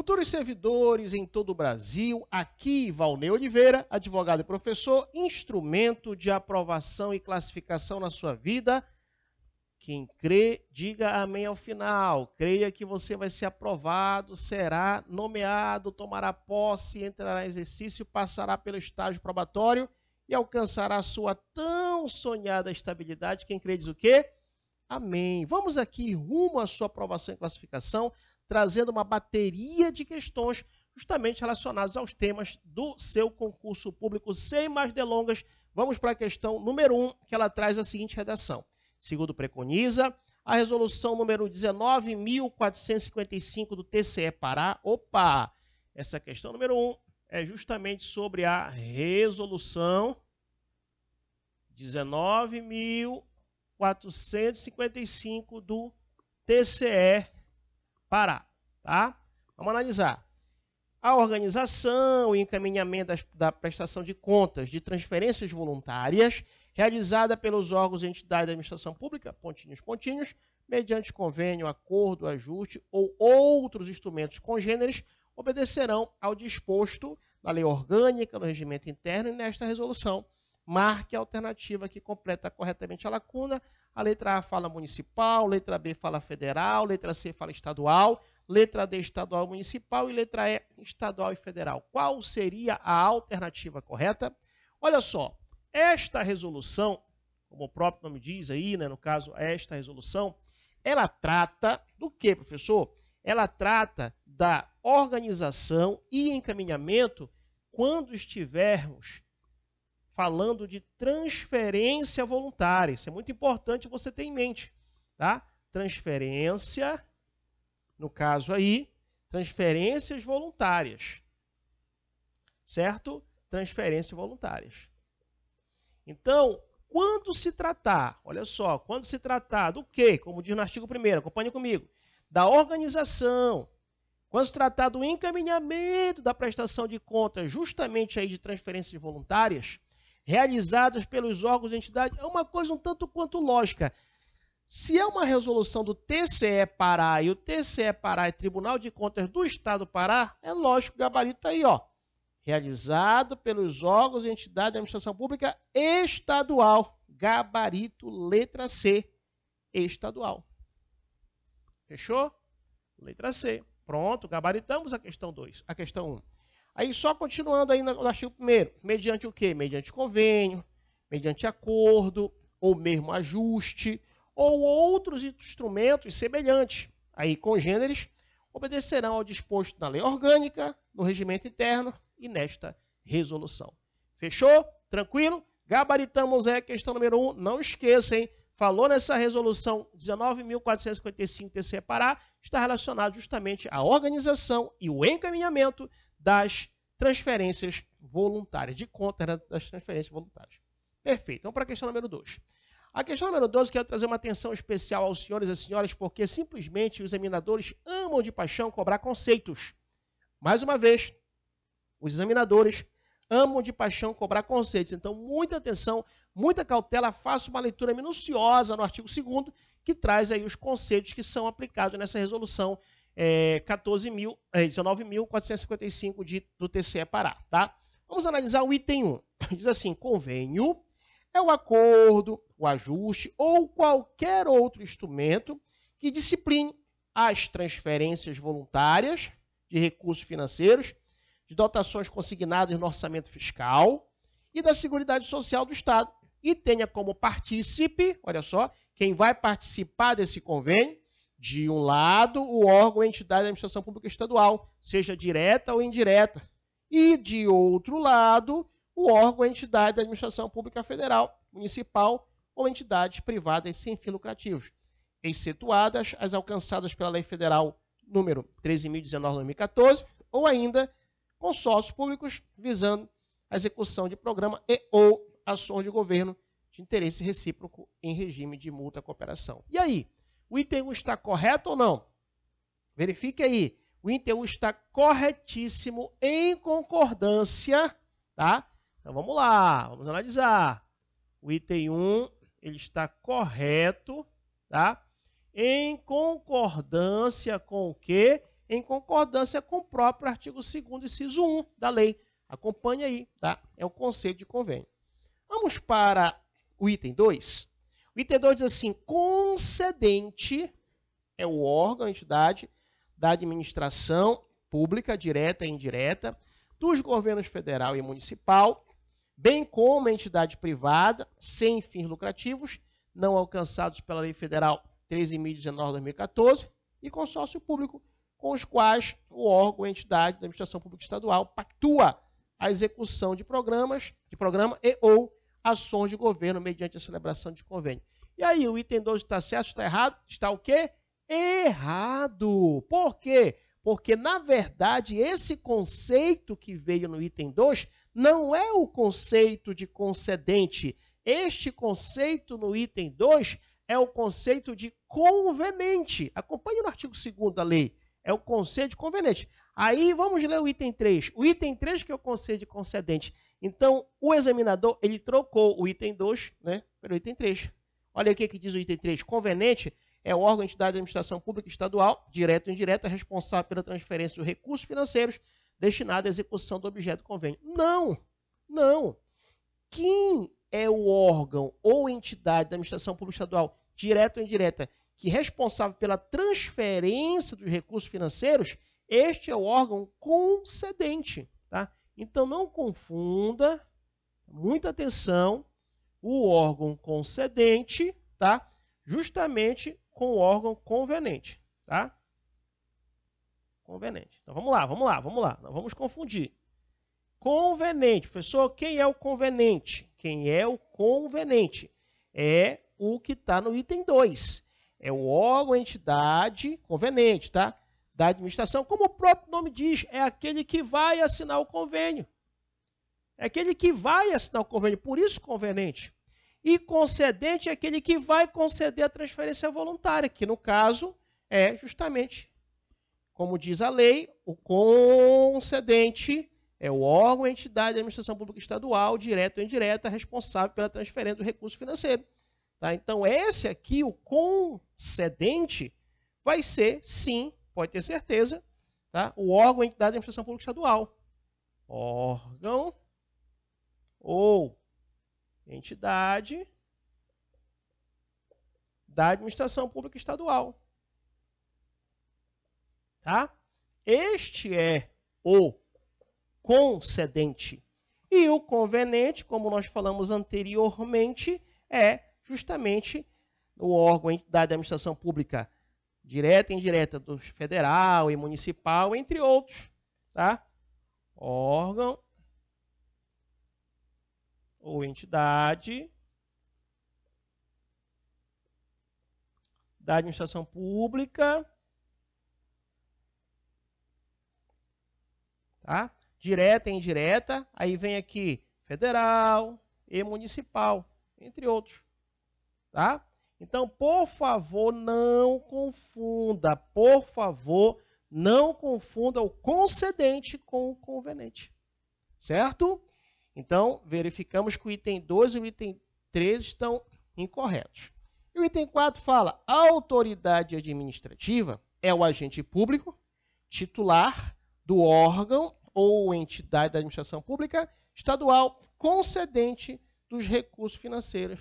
Futuros servidores em todo o Brasil, aqui Valnei Oliveira, advogado e professor, instrumento de aprovação e classificação na sua vida. Quem crê, diga amém ao final. Creia que você vai ser aprovado, será nomeado, tomará posse, entrará em exercício, passará pelo estágio probatório e alcançará a sua tão sonhada estabilidade. Quem crê diz o quê? Amém. Vamos aqui rumo à sua aprovação e classificação trazendo uma bateria de questões justamente relacionadas aos temas do seu concurso público. Sem mais delongas, vamos para a questão número 1, um, que ela traz a seguinte redação. Segundo preconiza, a resolução número 19.455 do TCE Pará. Opa! Essa questão número 1 um é justamente sobre a resolução 19.455 do TCE para, tá? Vamos analisar. A organização e encaminhamento das, da prestação de contas de transferências voluntárias realizada pelos órgãos e entidades da administração pública, pontinhos, pontinhos, mediante convênio, acordo, ajuste ou outros instrumentos congêneres, obedecerão ao disposto na lei orgânica, no regimento interno e nesta resolução marque a alternativa que completa corretamente a lacuna. A letra A fala municipal, letra B fala federal, letra C fala estadual, letra D estadual municipal e letra E estadual e federal. Qual seria a alternativa correta? Olha só, esta resolução, como o próprio nome diz aí, né, no caso, esta resolução, ela trata do que, professor? Ela trata da organização e encaminhamento quando estivermos falando de transferência voluntária. Isso é muito importante você ter em mente, tá? Transferência, no caso aí, transferências voluntárias. Certo? Transferências voluntárias. Então, quando se tratar, olha só, quando se tratar do quê? Como diz no artigo 1 acompanhe comigo, da organização, quando se tratar do encaminhamento da prestação de contas justamente aí de transferências voluntárias, realizadas pelos órgãos de entidade, é uma coisa um tanto quanto lógica. Se é uma resolução do TCE Pará e o TCE Pará é Tribunal de Contas do Estado do Pará, é lógico, o gabarito tá aí, ó. Realizado pelos órgãos e entidades da administração pública estadual. Gabarito letra C, estadual. Fechou? Letra C. Pronto, gabaritamos a questão 2, a questão 1. Um. Aí, só continuando aí no artigo 1 mediante o quê? Mediante convênio, mediante acordo, ou mesmo ajuste, ou outros instrumentos semelhantes, aí congêneres, obedecerão ao disposto na lei orgânica, no regimento interno e nesta resolução. Fechou? Tranquilo? Gabaritamos é a questão número 1. Um. Não esqueçam, falou nessa resolução 19.455 TC Pará, está relacionado justamente à organização e o encaminhamento das transferências voluntárias, de contas das transferências voluntárias. Perfeito. Então, para a questão número 2. A questão número 12, quero trazer uma atenção especial aos senhores e senhoras, porque simplesmente os examinadores amam de paixão cobrar conceitos. Mais uma vez, os examinadores amam de paixão cobrar conceitos. Então, muita atenção, muita cautela, faça uma leitura minuciosa no artigo 2 que traz aí os conceitos que são aplicados nessa resolução é, 14 mil, é, 19.455 de, do TCE Pará, tá? Vamos analisar o item 1. Diz assim, convênio é o acordo, o ajuste ou qualquer outro instrumento que discipline as transferências voluntárias de recursos financeiros, de dotações consignadas no orçamento fiscal e da Seguridade Social do Estado e tenha como partícipe, olha só, quem vai participar desse convênio, de um lado, o órgão ou entidade da administração pública estadual, seja direta ou indireta. E, de outro lado, o órgão ou entidade da administração pública federal, municipal ou entidades privadas sem fins lucrativos, excetuadas as alcançadas pela Lei Federal número 13.019-2014, ou ainda consórcios públicos visando a execução de programa e ou ações de governo de interesse recíproco em regime de multa cooperação. E aí, o item 1 está correto ou não? Verifique aí. O item 1 está corretíssimo em concordância, tá? Então vamos lá, vamos analisar. O item 1, ele está correto, tá? Em concordância com o quê? Em concordância com o próprio artigo 2 inciso 1 da lei. Acompanhe aí, tá? É o conceito de convênio. Vamos para o item 2. O item 2 diz assim: concedente é o órgão, a entidade da administração pública, direta e indireta, dos governos federal e municipal, bem como a entidade privada, sem fins lucrativos, não alcançados pela Lei Federal 13.019-2014, e consórcio público, com os quais o órgão, a entidade da administração pública estadual pactua a execução de programas, de programa e ou ações de governo mediante a celebração de convênio. E aí, o item 12 está certo, está errado? Está o quê? Errado. Por quê? Porque, na verdade, esse conceito que veio no item 2 não é o conceito de concedente. Este conceito no item 2 é o conceito de conveniente. Acompanhe no artigo 2 da lei. É o conceito de conveniente. Aí vamos ler o item 3. O item 3 que é o conceito de concedente então, o examinador, ele trocou o item 2 né, pelo item 3. Olha o que diz o item 3. Conveniente é o órgão, entidade da administração pública estadual, direto ou indireta, responsável pela transferência dos recursos financeiros destinados à execução do objeto do convênio. Não, não. Quem é o órgão ou entidade da administração pública estadual, direta ou indireta, que é responsável pela transferência dos recursos financeiros, este é o órgão concedente. Tá? Então não confunda, muita atenção, o órgão concedente, tá? Justamente com o órgão conveniente, tá? Conveniente. Então vamos lá, vamos lá, vamos lá. Não vamos confundir. Conveniente, professor, quem é o conveniente? Quem é o conveniente? É o que está no item 2. É o órgão, entidade conveniente, tá? da administração, como o próprio nome diz, é aquele que vai assinar o convênio. É aquele que vai assinar o convênio, por isso conveniente. E concedente é aquele que vai conceder a transferência voluntária, que no caso é justamente, como diz a lei, o concedente é o órgão, a entidade da administração pública estadual, direta ou indireta, responsável pela transferência do recurso financeiro. Tá? Então, esse aqui, o concedente, vai ser, sim, pode ter certeza, tá? o órgão, a entidade da administração pública estadual. Órgão ou entidade da administração pública estadual. Tá? Este é o concedente. E o conveniente, como nós falamos anteriormente, é justamente o órgão, entidade da administração pública direta e indireta do federal e municipal, entre outros, tá? Órgão ou entidade da administração pública, tá? Direta e indireta, aí vem aqui federal e municipal, entre outros, tá? Então, por favor, não confunda, por favor, não confunda o concedente com o convenente. Certo? Então, verificamos que o item 2 e o item 3 estão incorretos. E o item 4 fala: a autoridade administrativa é o agente público, titular do órgão ou entidade da administração pública estadual, concedente dos recursos financeiros.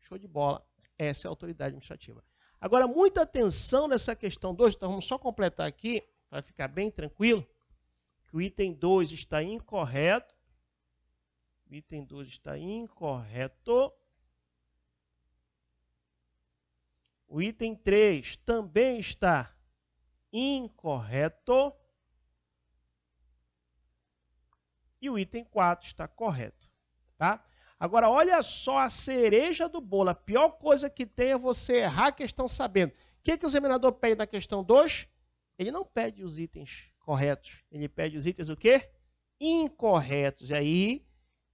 Show de bola. Essa é a autoridade administrativa. Agora, muita atenção nessa questão 2, então vamos só completar aqui, para ficar bem tranquilo, que o item 2 está incorreto. O item 2 está incorreto. O item 3 também está incorreto. E o item 4 está correto. Tá? Agora, olha só a cereja do bolo. A pior coisa que tem é você errar a questão sabendo. O que, que o examinador pede na questão 2? Ele não pede os itens corretos. Ele pede os itens o quê? Incorretos. E aí,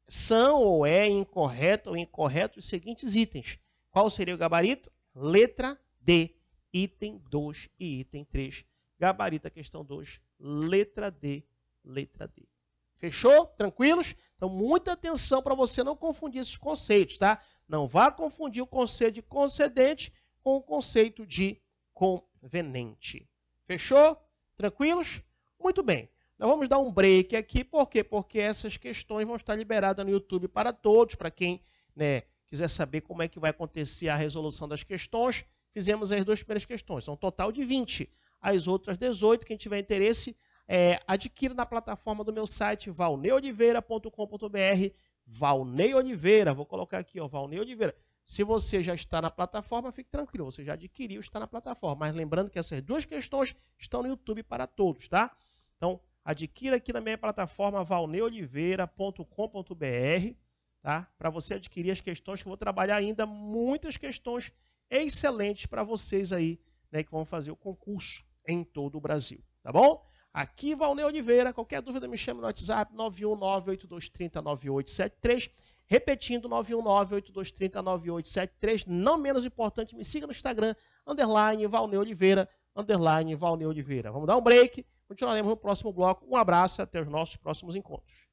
são ou é incorreto ou incorreto os seguintes itens. Qual seria o gabarito? Letra D, item 2 e item 3. Gabarito a questão 2, letra D, letra D. Fechou? Tranquilos? Então, muita atenção para você não confundir esses conceitos, tá? Não vá confundir o conceito de concedente com o conceito de convenente. Fechou? Tranquilos? Muito bem. Nós vamos dar um break aqui, por quê? Porque essas questões vão estar liberadas no YouTube para todos, para quem né, quiser saber como é que vai acontecer a resolução das questões. Fizemos as duas primeiras questões, são um total de 20. As outras 18, quem tiver interesse, é, adquira na plataforma do meu site valneoliveira.com.br. Valnei Oliveira, vou colocar aqui, ó, Valnei Oliveira. Se você já está na plataforma, fique tranquilo, você já adquiriu, está na plataforma. Mas lembrando que essas duas questões estão no YouTube para todos, tá? Então, adquira aqui na minha plataforma valneoliveira.com.br, tá? Para você adquirir as questões que eu vou trabalhar ainda muitas questões excelentes para vocês aí, né, que vão fazer o concurso em todo o Brasil, tá bom? Aqui, Valnei Oliveira. Qualquer dúvida, me chama no WhatsApp 919-8230-9873. Repetindo, 919-8230-9873. Não menos importante, me siga no Instagram, underline Valnei Oliveira, underline Valnei Oliveira. Vamos dar um break. Continuaremos no próximo bloco. Um abraço e até os nossos próximos encontros.